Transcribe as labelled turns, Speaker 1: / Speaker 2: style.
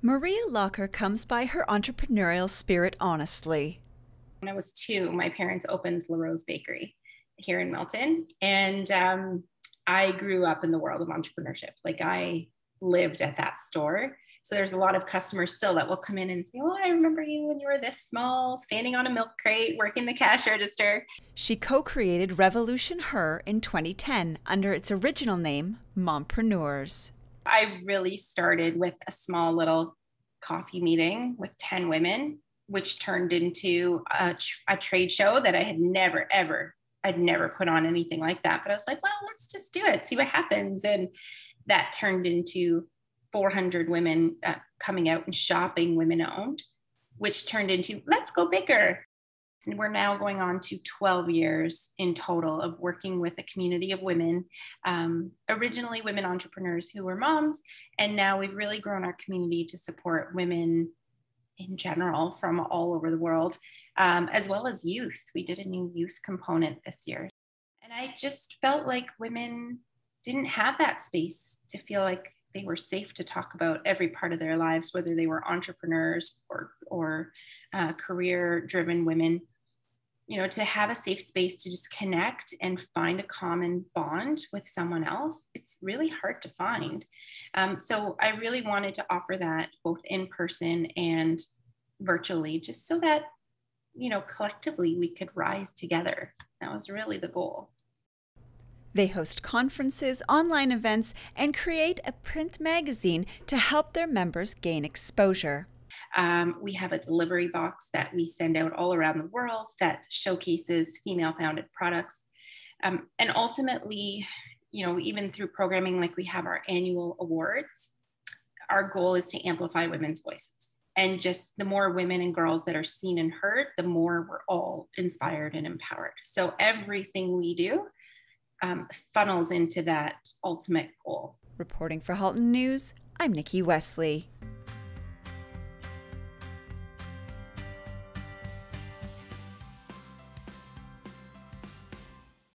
Speaker 1: Maria Locker comes by her entrepreneurial spirit honestly. When I was two, my parents opened La Rose Bakery here in Melton. And um,
Speaker 2: I grew up in the world of entrepreneurship. Like I lived at that store. So
Speaker 1: there's a lot of customers still that will come in and say,
Speaker 2: Oh, I remember you when you were this small, standing on a milk crate, working the cash register.
Speaker 1: She co created Revolution Her in 2010 under its original name, Mompreneurs.
Speaker 2: I really started with a small little coffee meeting with 10 women, which turned into a, a trade show that I had never, ever, I'd never put on anything like that. But I was like, well, let's just do it, see what happens. And that turned into 400 women uh, coming out and shopping women owned, which turned into let's go bigger we're now going on to 12 years in total of working with a community of women, um, originally women entrepreneurs who were moms, and now we've really grown our community to support women in general from all over the world, um, as well as youth. We did a new youth component this year. And I just felt like women didn't have that space to feel like they were safe to talk about every part of their lives, whether they were entrepreneurs or, or uh, career driven women. You know, to have a safe space to just connect and find a common bond with someone else, it's really hard to find. Um, so I really wanted to offer that both in person and virtually, just so that, you know, collectively
Speaker 1: we could rise together. That was really the goal. They host conferences, online events, and create a print magazine to help their members gain exposure. Um, we have a delivery box that we send out all around the world
Speaker 2: that showcases female founded products. Um, and ultimately, you know, even through programming, like we have our annual awards, our goal is to amplify women's voices. And just the more women and girls that are seen and heard, the more we're
Speaker 1: all inspired and empowered. So everything we do um, funnels into that ultimate goal. Reporting for Halton News, I'm Nikki Wesley.